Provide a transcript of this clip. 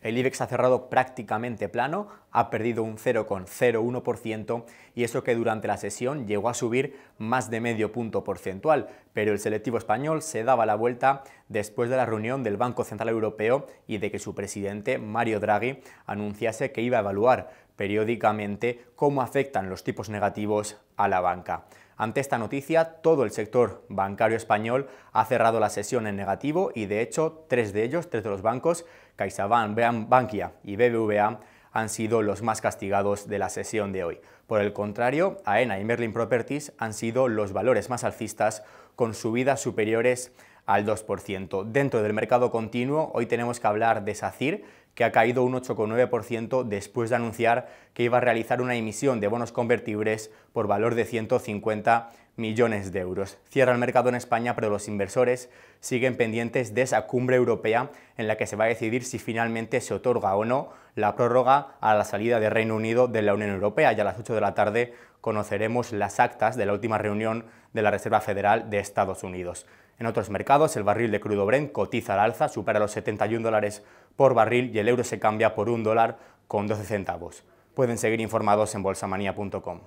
El IBEX ha cerrado prácticamente plano, ha perdido un 0,01% y eso que durante la sesión llegó a subir más de medio punto porcentual, pero el selectivo español se daba la vuelta después de la reunión del Banco Central Europeo y de que su presidente, Mario Draghi, anunciase que iba a evaluar periódicamente cómo afectan los tipos negativos a la banca. Ante esta noticia, todo el sector bancario español ha cerrado la sesión en negativo y, de hecho, tres de ellos, tres de los bancos, CaixaBank, Bankia y BBVA, han sido los más castigados de la sesión de hoy. Por el contrario, AENA y Merlin Properties han sido los valores más alcistas con subidas superiores al 2%. Dentro del mercado continuo, hoy tenemos que hablar de SACIR, que ha caído un 8,9% después de anunciar que iba a realizar una emisión de bonos convertibles por valor de 150 millones de euros. Cierra el mercado en España, pero los inversores siguen pendientes de esa cumbre europea en la que se va a decidir si finalmente se otorga o no la prórroga a la salida del Reino Unido de la Unión Europea. Ya a las 8 de la tarde conoceremos las actas de la última reunión de la Reserva Federal de Estados Unidos. En otros mercados, el barril de crudo Brent cotiza al alza, supera los 71 dólares por barril y el euro se cambia por un dólar con 12 centavos. Pueden seguir informados en bolsamanía.com.